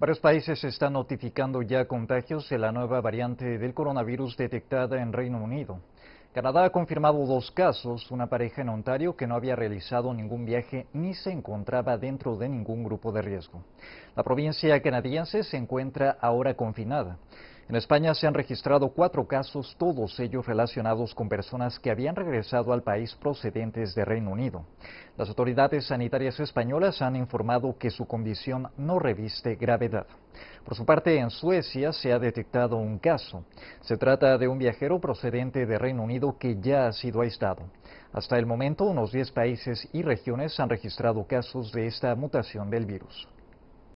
Varios países están notificando ya contagios de la nueva variante del coronavirus detectada en Reino Unido. Canadá ha confirmado dos casos, una pareja en Ontario que no había realizado ningún viaje ni se encontraba dentro de ningún grupo de riesgo. La provincia canadiense se encuentra ahora confinada. En España se han registrado cuatro casos, todos ellos relacionados con personas que habían regresado al país procedentes de Reino Unido. Las autoridades sanitarias españolas han informado que su condición no reviste gravedad. Por su parte, en Suecia se ha detectado un caso. Se trata de un viajero procedente de Reino Unido que ya ha sido aislado. Hasta el momento, unos 10 países y regiones han registrado casos de esta mutación del virus.